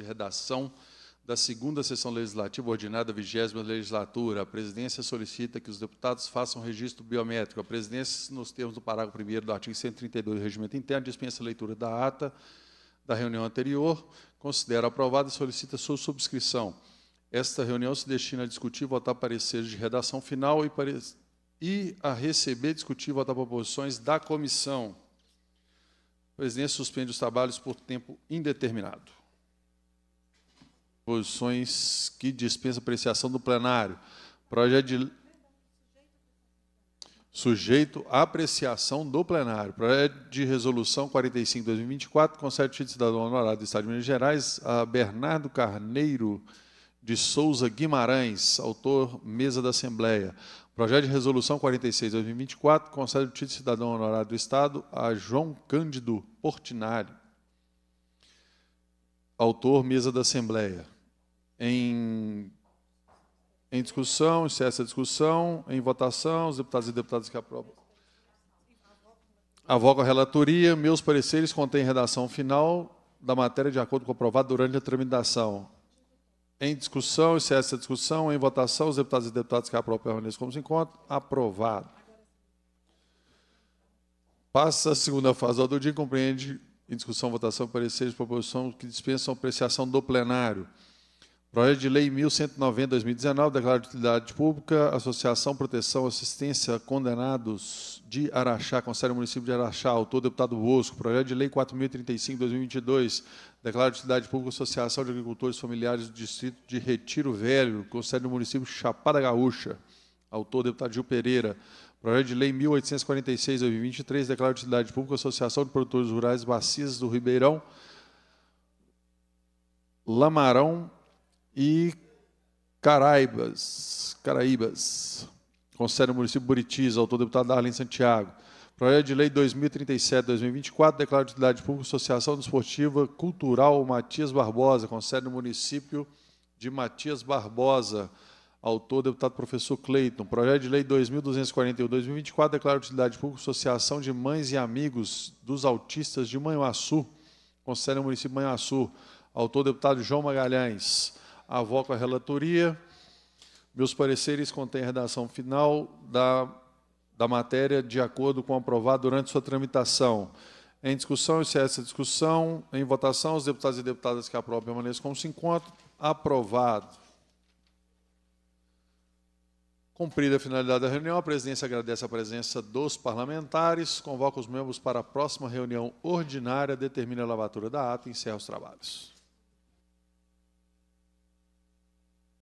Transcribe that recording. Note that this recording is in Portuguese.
de redação da segunda sessão legislativa ordinária da vigésima legislatura. A presidência solicita que os deputados façam registro biométrico. A presidência, nos termos do parágrafo 1 do artigo 132 do Regimento Interno, dispensa a leitura da ata da reunião anterior, considera aprovada e solicita sua subscrição. Esta reunião se destina a discutir e votar pareceres de redação final e, pare... e a receber, discutir e votar proposições da comissão. A presidência suspende os trabalhos por tempo indeterminado posições que dispensa apreciação do plenário. Projeto de. Sujeito à apreciação do plenário. Projeto de resolução 45-2024, concede título de cidadão honorário do Estado de Minas Gerais a Bernardo Carneiro de Souza Guimarães, autor mesa da Assembleia. Projeto de resolução 46-2024, concede o título de cidadão honorário do Estado a João Cândido Portinari, autor mesa da Assembleia em, em discussão, se essa discussão, em votação, os deputados e deputadas que aprovam. Avogo a relatoria. Meus pareceres contêm redação final da matéria de acordo com o aprovado durante a tramitação. Em discussão, e se essa discussão, em votação, os deputados e deputadas que aprovam permaneçam como se encontram. Aprovado. Passa a segunda fase do ordem do dia, compreende em discussão, votação, pareceres, proposição que dispensam apreciação do plenário. Projeto de Lei 1190-2019, declarado de utilidade pública, Associação Proteção e Assistência Condenados de Araxá, Conselho Município de Araxá, autor deputado Bosco. Projeto de Lei 4035-2022, declarado de utilidade pública, Associação de Agricultores Familiares do Distrito de Retiro Velho, Conselho Município Chapada Gaúcha, autor deputado Gil Pereira. Projeto de Lei 1846-2023, declarado de utilidade pública, Associação de Produtores Rurais Bacias do Ribeirão, Lamarão, e Caraibas, Caraíbas, Conselho ao município Buritis, autor deputado Darlene Santiago. Projeto de Lei 2037-2024, declara de utilidade pública Associação Desportiva Cultural Matias Barbosa, Conselho do município de Matias Barbosa. Autor, deputado professor Cleiton. Projeto de Lei 2241-2024, declara de utilidade pública Associação de Mães e Amigos dos Autistas de Manhuaçu, Conselho do município de Manhuaçu. Autor, deputado João Magalhães. Avoco a relatoria. Meus pareceres contêm a redação final da, da matéria de acordo com o aprovado durante sua tramitação. Em discussão, encerra é essa discussão. Em votação, os deputados e deputadas que aprovam permaneçam como se encontram. Aprovado. Cumprida a finalidade da reunião, a presidência agradece a presença dos parlamentares, convoca os membros para a próxima reunião ordinária, determina a lavatura da ata e encerra os trabalhos.